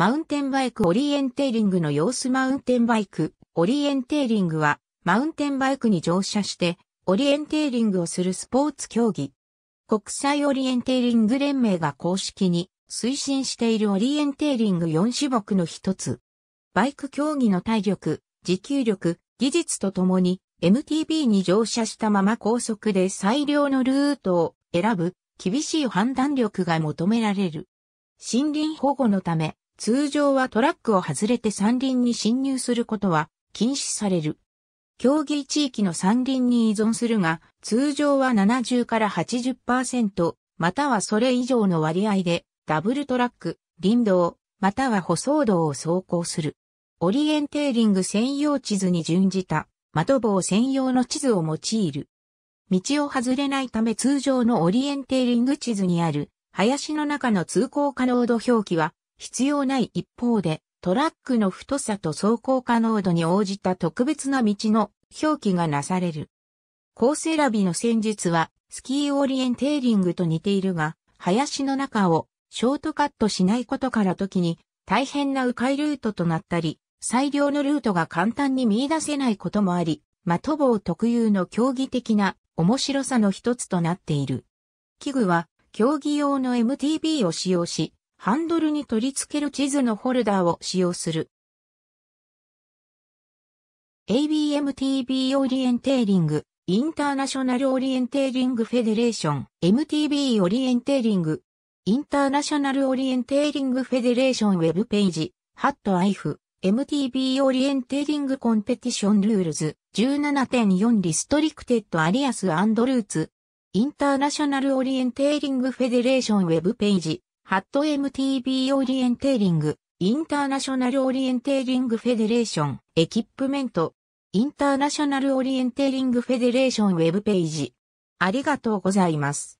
マウンテンバイクオリエンテーリングの様子マウンテンバイクオリエンテーリングはマウンテンバイクに乗車してオリエンテーリングをするスポーツ競技。国際オリエンテーリング連盟が公式に推進しているオリエンテーリング4種目の一つ。バイク競技の体力、持久力、技術とともに MTB に乗車したまま高速で最良のルートを選ぶ厳しい判断力が求められる。森林保護のため、通常はトラックを外れて山林に侵入することは禁止される。競技地域の山林に依存するが、通常は70から80%、またはそれ以上の割合で、ダブルトラック、林道、または舗装道を走行する。オリエンテーリング専用地図に準じた、的棒専用の地図を用いる。道を外れないため通常のオリエンテーリング地図にある、林の中の通行可能度表記は、必要ない一方で、トラックの太さと走行可能度に応じた特別な道の表記がなされる。コース選びの戦術は、スキーオリエンテーリングと似ているが、林の中をショートカットしないことから時に、大変な迂回ルートとなったり、最良のルートが簡単に見出せないこともあり、マトボー特有の競技的な面白さの一つとなっている。器具は競技用の MTB を使用し、ハンドルに取り付ける地図のホルダーを使用する。ABMTB オリエンテーリング、インターナショナルオリエンテーリングフェデレーション、MTB オリエンテーリング、インターナショナルオリエンテーリングフェデレーションウェブページ、ハットアイフ、MTB オリエンテーリングコンペティションルールズ、17.4リストリクテッドアリアスルーツ、インターナショナルオリエンテーリングフェデレーションウェブページ、ハット MTB オリエンテーリング、インターナショナルオリエンテーリングフェデレーション、エキップメント、インターナショナルオリエンテーリングフェデレーションウェブページ。ありがとうございます。